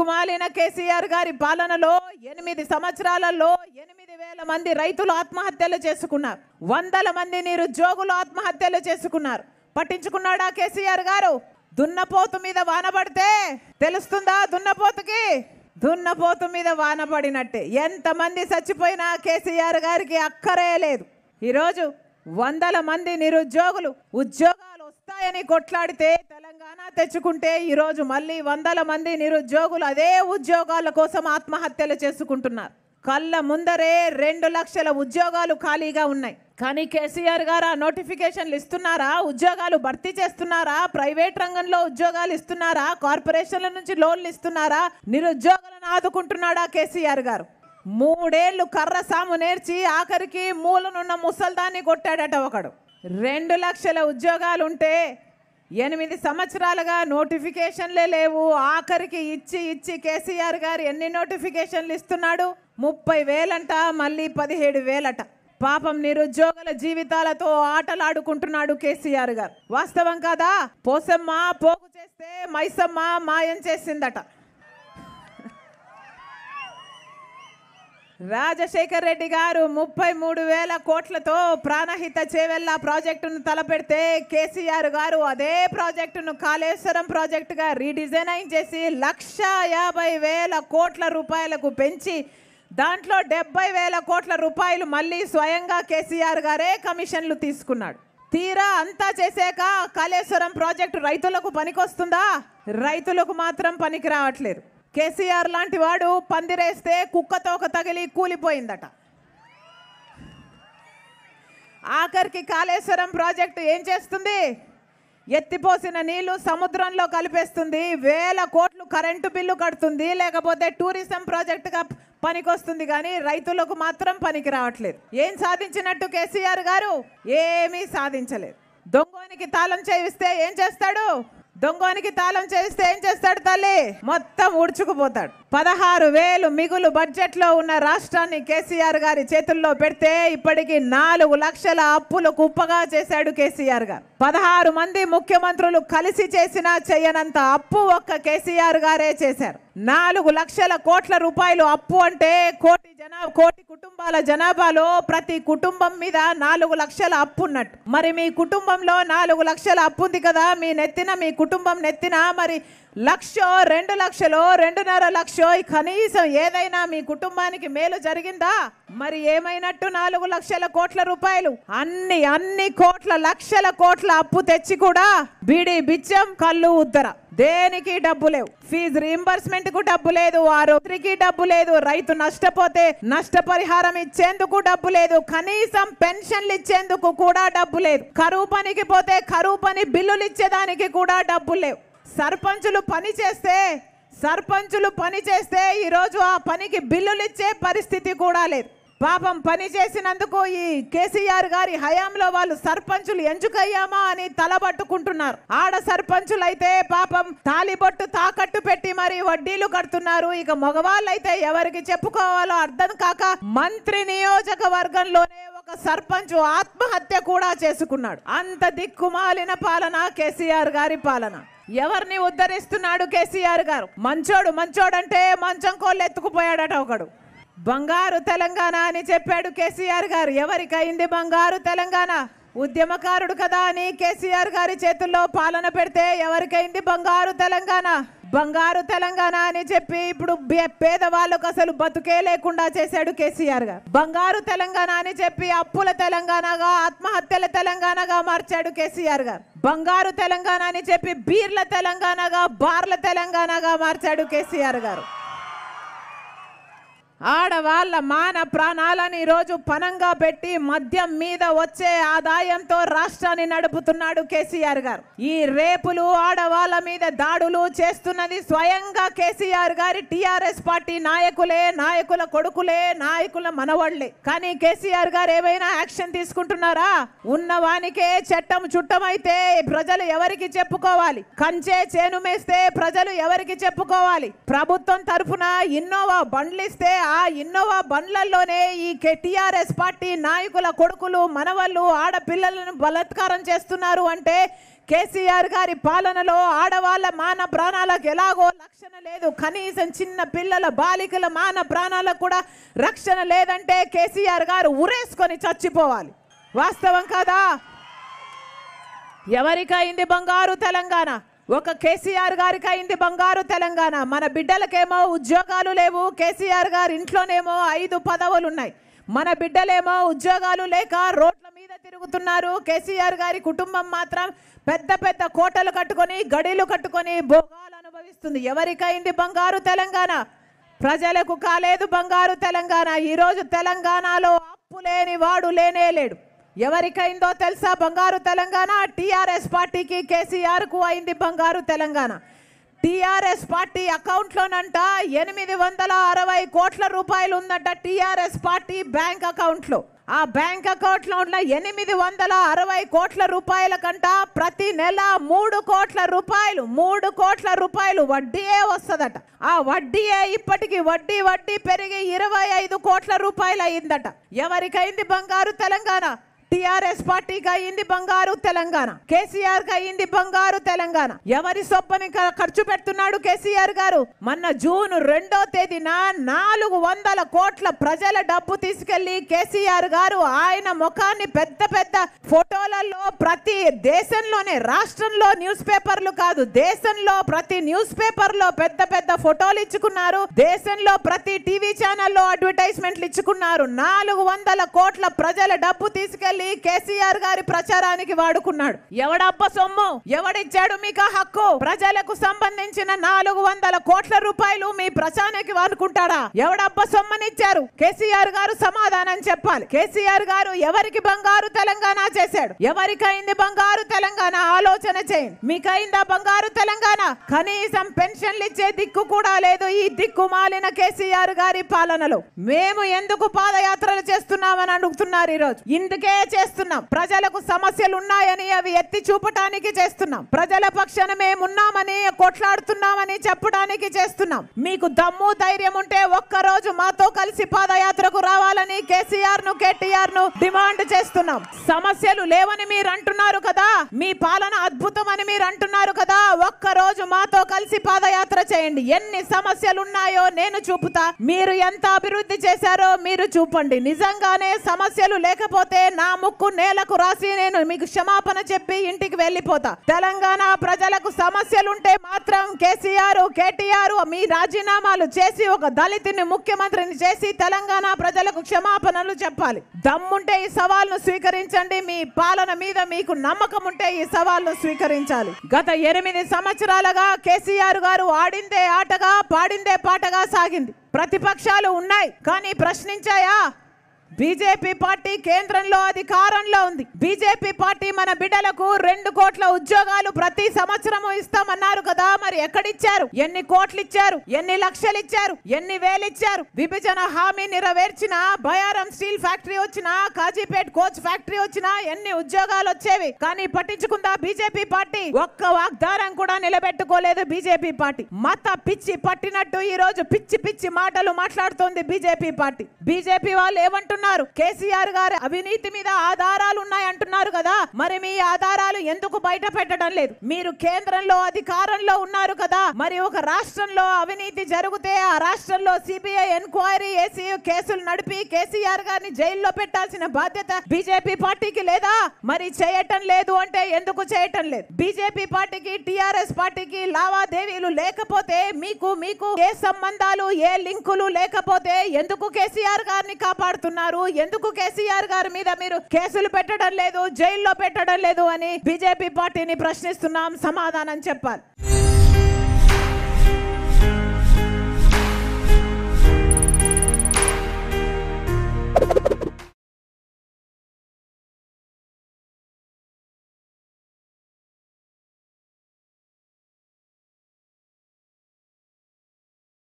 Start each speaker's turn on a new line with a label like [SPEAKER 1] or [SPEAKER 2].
[SPEAKER 1] కుమాలిన కేసీఆర్ గారి పాలనలో ఎనిమిది సంవత్సరాలలో ఎనిమిది వేల మంది రైతులు ఆత్మహత్యలు చేసుకున్నారు వందల మంది నిరుద్యోగులు ఆత్మహత్యలు చేసుకున్నారు పట్టించుకున్నాడా కేసీఆర్ గారు దున్నపోతు మీద వానబడితే తెలుస్తుందా దున్నపోతుకి దున్నపోతు మీద వానబడినట్టే ఎంతమంది చచ్చిపోయినా కేసీఆర్ గారికి అక్కరే లేదు ఈరోజు వందల మంది నిరుద్యోగులు ఉద్యోగాలు వస్తాయని కొట్లాడితే తెచ్చుకుంటే ఈరోజు మళ్ళీ వందల మంది నిరుద్యోగులు అదే ఉద్యోగాల కోసం ఆత్మహత్యలు చేసుకుంటున్నారు కళ్ళ ముందరే రెండు లక్షల ఉద్యోగాలు ఖాళీగా ఉన్నాయి కానీ కేసీఆర్ గారు ఆ నోటిఫికేషన్లు ఇస్తున్నారా ఉద్యోగాలు భర్తీ చేస్తున్నారా ప్రైవేట్ రంగంలో ఉద్యోగాలు ఇస్తున్నారా కార్పొరేషన్ల నుంచి లోన్లు ఇస్తున్నారా నిరుద్యోగులను ఆదుకుంటున్నాడా కేసీఆర్ గారు మూడేళ్లు కర్ర సాము నేర్చి ఆఖరికి మూలనున్న ముసల్దాన్ని కొట్టాడట ఒకడు రెండు లక్షల ఉద్యోగాలుంటే ఎనిమిది సంవత్సరాలుగా నోటిఫికేషన్లే లేవు ఆఖరికి ఇచ్చి ఇచ్చి కేసీఆర్ గారు ఎన్ని నోటిఫికేషన్లు ఇస్తున్నాడు ముప్పై వేలంట మళ్ళీ పదిహేడు వేలట పాపం నిరుద్యోగుల జీవితాలతో ఆటలాడుకుంటున్నాడు కేసీఆర్ గారు వాస్తవం కాదా పోసమ్మ పోగు చేస్తే మైసమ్మ మాయం చేసిందట రాజశేఖర్ రెడ్డి గారు ముప్పై మూడు వేల కోట్లతో ప్రాణహిత చేవెళ్ళ ప్రాజెక్టును తలపెడితే కేసీఆర్ గారు అదే ప్రాజెక్టును కాళేశ్వరం ప్రాజెక్టుగా రీడిజైన్ చేసి లక్ష యాభై వేల కోట్ల రూపాయలకు పెంచి దాంట్లో డెబ్బై వేల కోట్ల రూపాయలు మళ్ళీ స్వయంగా కేసీఆర్ గారే కమిషన్లు తీసుకున్నాడు తీరా అంతా చేశాక కాళేశ్వరం ప్రాజెక్టు రైతులకు పనికొస్తుందా రైతులకు మాత్రం పనికి రావట్లేదు కేసీఆర్ లాంటి వాడు పందిరేస్తే కుక్కతోక తగిలి కూలిపోయిందట ఆఖరికి కాళేశ్వరం ప్రాజెక్టు ఏం చేస్తుంది ఎత్తిపోసిన నీళ్లు సముద్రంలో కలిపేస్తుంది వేల కోట్లు కరెంటు బిల్లు కడుతుంది లేకపోతే టూరిజం ప్రాజెక్టుగా పనికొస్తుంది కానీ రైతులకు మాత్రం పనికి రావట్లేదు ఏం సాధించినట్టు కేసీఆర్ గారు ఏమీ సాధించలేదు దొంగోనికి తాళం చేయిస్తే ఏం చేస్తాడు దొంగోనికి తాళం చేస్తే ఏం చేస్తాడు తల్లి మొత్తం ఉడుచుకుపోతాడు పదహారు వేలు మిగులు బడ్జెట్ లో ఉన్న రాష్ట్రాన్ని కేసీఆర్ గారి చేతుల్లో పెడితే ఇప్పటికి నాలుగు లక్షల అప్పులు కుప్పగా చేశాడు కేసీఆర్ గారు పదహారు మంది ముఖ్యమంత్రులు కలిసి చేసినా చేయనంత అప్పు ఒక్క కేసీఆర్ గారే చేశారు నాలుగు లక్షల కోట్ల రూపాయలు అప్పు అంటే కోటి జనా కోటి కుటుంబాల జనాభాలో ప్రతి కుటుంబం మీద నాలుగు లక్షల అప్పు ఉన్నట్టు మరి మీ కుటుంబంలో నాలుగు లక్షల అప్పు ఉంది కదా మీ నెత్తిన మీ కుటుంబం నెత్తిన మరి లక్షో రెండు లక్షలో రెండున్నర లక్షో కనీసం ఏదైనా మీ కుటుంబానికి మేలు జరిగిందా మరి ఏమైనట్టు నాలుగు లక్షల కోట్ల రూపాయలు అన్ని అన్ని కోట్ల లక్షల కోట్ల అప్పు తెచ్చి కూడా బీడి బిచ్చం కళ్ళు ఉద్దర దేనికి డబ్బు లేవు ఫీజు రీంబర్స్మెంట్ కు డబ్బు లేదు ఆరోగ్యకి డబ్బు లేదు రైతు నష్టపోతే నష్టపరిహారం ఇచ్చేందుకు డబ్బు లేదు కనీసం పెన్షన్లు ఇచ్చేందుకు కూడా డబ్బు లేదు కరువు పనికి పోతే కరువు పని బిల్లులు ఇచ్చేదానికి కూడా డబ్బు లేవు సర్పంచులు పని చేస్తే సర్పంచులు పని చేస్తే ఈరోజు ఆ పనికి బిల్లులు ఇచ్చే పరిస్థితి కూడా లేదు పాపం పని చేసినందుకు ఈ కేసీఆర్ గారి హయాంలో వాళ్ళు సర్పంచులు ఎంచుకయ్యామా అని తలబట్టుకుంటున్నారు ఆడ సర్పంచులు అయితే పాపం తాలిబొట్టు తాకట్టు పెట్టి మరి వడ్డీలు కడుతున్నారు ఇక మగవాళ్ళు అయితే ఎవరికి చెప్పుకోవాలో అర్థం కాక మంత్రి నియోజకవర్గంలోనే ఒక సర్పంచ్ ఆత్మహత్య కూడా చేసుకున్నాడు అంత దిక్కుమాలిన పాలన కేసీఆర్ గారి పాలన ఎవరిని ఉద్ధరిస్తున్నాడు కేసీఆర్ గారు మంచోడు మంచోడు అంటే మంచం కోళ్ళు ఎత్తుకుపోయాడట ఒకడు బంగారు తెలంగాణ అని చెప్పాడు కేసీఆర్ గారు ఎవరికైంది బంగారు తెలంగాణ ఉద్యమకారుడు కదా అని కేసీఆర్ గారి చేతుల్లో పాలన పెడితే ఎవరికైంది బంగారు తెలంగాణ బంగారు తెలంగాణ అని చెప్పి ఇప్పుడు పేదవాళ్ళకు అసలు బతుకే లేకుండా చేశాడు కేసీఆర్ గారు బంగారు తెలంగాణ అని చెప్పి అప్పుల తెలంగాణగా ఆత్మహత్యల తెలంగాణగా మార్చాడు కేసీఆర్ గారు బంగారు తెలంగాణ అని చెప్పి బీర్ల తెలంగాణగా బార్ల తెలంగాణగా మార్చాడు కేసీఆర్ గారు ఆడవాళ్ళ మాన ప్రాణాలను ఈరోజు పనంగా పెట్టి మద్యం మీద వచ్చే ఆదాయంతో రాష్ట్రాన్ని నడుపుతున్నాడు కేసీఆర్ గారు ఈ రేపులు ఆడవాళ్ళ మీద దాడులు చేస్తున్నది స్వయంగా కేసీఆర్ గారి టిఆర్ఎస్ పార్టీ నాయకులే నాయకుల కొడుకులే నాయకుల మనవాళ్లే కానీ కేసీఆర్ గారు ఏమైనా యాక్షన్ తీసుకుంటున్నారా ఉన్నవానికే చట్టం చుట్టమైతే ప్రజలు ఎవరికి చెప్పుకోవాలి కంచే చేను ప్రజలు ఎవరికి చెప్పుకోవాలి ప్రభుత్వం తరఫున ఇన్నోవా బండ్లిస్తే ఇన్నోవా బండ్లలోనే ఈ కేటీఆర్ఎస్ పార్టీ నాయకుల కొడుకులు మనవళ్ళు ఆడపిల్లలను బలత్కారం చేస్తున్నారు అంటే కేసీఆర్ గారి పాలనలో ఆడవాళ్ళ మాన ప్రాణాలకు ఎలాగో రక్షణ లేదు కనీసం చిన్న పిల్లల బాలికల మాన ప్రాణాలకు కూడా రక్షణ లేదంటే కేసీఆర్ గారు ఉరేసుకొని చచ్చిపోవాలి వాస్తవం కదా ఎవరికైంది బంగారు తెలంగాణ ఒక కేసీఆర్ గారికి అయింది బంగారు తెలంగాణ మన బిడ్డలకేమో ఉద్యోగాలు లేవు కేసీఆర్ గారి ఇంట్లోనేమో ఐదు పదవులు ఉన్నాయి మన బిడ్డలేమో ఉద్యోగాలు లేక రోడ్ల మీద తిరుగుతున్నారు కేసీఆర్ గారి కుటుంబం మాత్రం పెద్ద పెద్ద కోటలు కట్టుకొని గడిలు కట్టుకొని భోగాలు అనుభవిస్తుంది ఎవరికైంది బంగారు తెలంగాణ ప్రజలకు కాలేదు బంగారు తెలంగాణ ఈరోజు తెలంగాణలో అప్పు లేని వాడు లేనే లేడు ఎవరికైందో తెలుసా బంగారు తెలంగాణ టీఆర్ఎస్ పార్టీకి కేసీఆర్కు అయింది బంగారు తెలంగాణ టీఆర్ఎస్ పార్టీ అకౌంట్లోనంట ఎనిమిది వందల అరవై కోట్ల రూపాయలు ఉందంట టీఆర్ఎస్ పార్టీ బ్యాంక్ అకౌంట్లో ఆ బ్యాంక్ అకౌంట్లో ఉన్న ఎనిమిది వందల అరవై కోట్ల రూపాయల కంట ప్రతి నెల మూడు కోట్ల రూపాయలు మూడు కోట్ల రూపాయలు వడ్డీయే వస్తుందట ఆ వడ్డీయే ఇప్పటికి వడ్డీ వడ్డీ పెరిగి ఇరవై ఐదు కోట్ల రూపాయలు అయిందట ఎవరికైంది బంగారు తెలంగాణ టిఆర్ఎస్ పార్టీకి అయింది బంగారు తెలంగాణ కేసీఆర్ కి అయింది బంగారు తెలంగాణ ఎవరి సొప్పని ఖర్చు పెడుతున్నాడు కేసీఆర్ గారు మొన్న జూన్ రెండో తేదీన నాలుగు వందల కోట్ల ప్రజల డబ్బు తీసుకెళ్లి కేసీఆర్ గారు ఆయన ముఖాన్ని పెద్ద పెద్ద ఫోటోలలో ప్రతి దేశంలోనే రాష్ట్రంలో న్యూస్ పేపర్లు కాదు దేశంలో ప్రతి న్యూస్ పేపర్ లో పెద్ద పెద్ద ఫోటోలు ఇచ్చుకున్నారు దేశంలో ప్రతి టీవీ ఛానల్లో అడ్వర్టైజ్మెంట్లు ఇచ్చుకున్నారు నాలుగు వందల కోట్ల ప్రజల డబ్బు తీసుకెళ్లి తీసుకెళ్లి కేసీఆర్ గారి ప్రచారానికి వాడుకున్నాడు ఎవడబ్బ సొమ్ము ఎవడిచ్చాడు మీకు హక్కు ప్రజలకు సంబంధించిన నాలుగు వందల కోట్ల రూపాయలు మీ ప్రచారానికి వాడుకుంటాడా ఎవడబ్బ సొమ్మనిచ్చారు కేసీఆర్ గారు సమాధానం చెప్పాలి కేసీఆర్ గారు ఎవరికి బంగారు తెలంగాణ చేశాడు ఎవరికైంది బంగారు తెలంగాణ ఆలోచన చేయండి మీకైందా బంగారు తెలంగాణ కనీసం పెన్షన్లు ఇచ్చే దిక్కు కూడా లేదు ఈ దిక్కు మాలిన కేసీఆర్ గారి పాలనలో మేము ఎందుకు పాదయాత్రలు చేస్తున్నామని అడుగుతున్నారు ఈరోజు ఇందుకే చేస్తున్నాం ప్రజలకు సమస్యలు ఉన్నాయని అవి ఎత్తి చూపటానికి చేస్తున్నాం ప్రజల పక్షాన మేము ఉన్నామని కొట్లాడుతున్నామని చెప్పడానికి చేస్తున్నాం మీకు దమ్ము ధైర్యం ఉంటే ఒక్కరోజు మాతో కలిసి పాదయాత్రకు రావాలని కేసీఆర్ ను కేటీఆర్ ను డిమాండ్ చేస్తున్నాం సమస్యలు లేవని మీరు అంటున్నారు కదా మీ పాలన అద్భుతం అని మీరు అంటున్నారు కదా ఒక్కరోజు మాతో కలిసి పాదయాత్ర చేయండి ఎన్ని సమస్యలు ఉన్నాయో నేను చూపుతా మీరు ఎంత అభివృద్ధి చేశారో మీరు చూపండి నిజంగానే సమస్యలు లేకపోతే నా ముక్కు నేలకు రాసి నేను మీకు క్షమాపణ చెప్పి ఇంటికి వెళ్ళిపోతా తెలంగాణ ప్రజలకు సమస్యలుంటే మాత్రం కేసీఆర్ కేటీఆర్ మీ రాజీనామాలు చేసి ఒక దళితుని ముఖ్యమంత్రిని చేసి తెలంగాణ ప్రజలకు క్షమాపణలు చెప్పాలి దమ్ముంటే ఈ సవాల్ను స్వీకరించండి మీ పాలన మీద మీకు నమ్మకం ఉంటే ఈ సవాల్ను స్వీకరించండి స్వీకరించాలి గత ఎనిమిది సంవత్సరాలుగా కేసీఆర్ గారు ఆడిందే ఆటగా పాడిందే పాటగా సాగింది ప్రతిపక్షాలు ఉన్నాయి కానీ ప్రశ్నించాయా బీజేపీ పార్టీ కేంద్రంలో అధికారంలో ఉంది బీజేపీ పార్టీ మన బిడ్డలకు రెండు కోట్ల ఉద్యోగాలు ప్రతి సంవత్సరము ఇస్తామన్నారు కదా మరి ఎక్కడిచ్చారు ఎన్ని కోట్లు ఇచ్చారు ఎన్ని లక్షలు ఇచ్చారు ఎన్ని వేలు ఇచ్చారు విభజన హామీ నెరవేర్చిన బయారం స్టీల్ ఫ్యాక్టరీ వచ్చిన కాజీపేట్ కోచ్ ఫ్యాక్టరీ వచ్చిన ఎన్ని ఉద్యోగాలు వచ్చేవి కానీ పట్టించుకుందా బీజేపీ పార్టీ ఒక్క వాగ్దానం కూడా నిలబెట్టుకోలేదు బీజేపీ పార్టీ మత పిచ్చి పట్టినట్టు ఈ రోజు పిచ్చి పిచ్చి మాటలు మాట్లాడుతోంది బీజేపీ పార్టీ బీజేపీ వాళ్ళు ఏమంటున్నారు ఉన్నారు కేసీఆర్ గారి అవినీతి మీద ఆధారాలు ఉన్నారు కదా మరి మీ ఆధారాలు ఎందుకు బయట పెట్టడం లేదు మీరు కేంద్రంలో అధికారంలో ఉన్నారు కదా మరి ఒక రాష్ట్రంలో అవినీతి జరిగితే ఆ రాష్ట్రంలో సిబిఐ ఎన్క్వైరీ ఏసీ కేసులు నడిపి కేసీఆర్ గారిని జైల్లో పెట్టాల్సిన బాధ్యత బీజేపీ పార్టీకి లేదా మరి చేయటం లేదు అంటే ఎందుకు చేయటం లేదు బీజేపీ పార్టీకి టిఆర్ఎస్ పార్టీకి లావాదేవీలు లేకపోతే మీకు మీకు ఏ సంబంధాలు ఏ లింకులు లేకపోతే ఎందుకు కేసీఆర్ గారిని కాపాడుతున్నారు ఎందుకు కేసీఆర్ గారి మీద మీరు కేసులు పెట్టడం లేదు జైల్లో పెట్టడం లేదు అని బీజేపీ పార్టీని ప్రశ్నిస్తున్నాం సమాధానం చెప్పాలి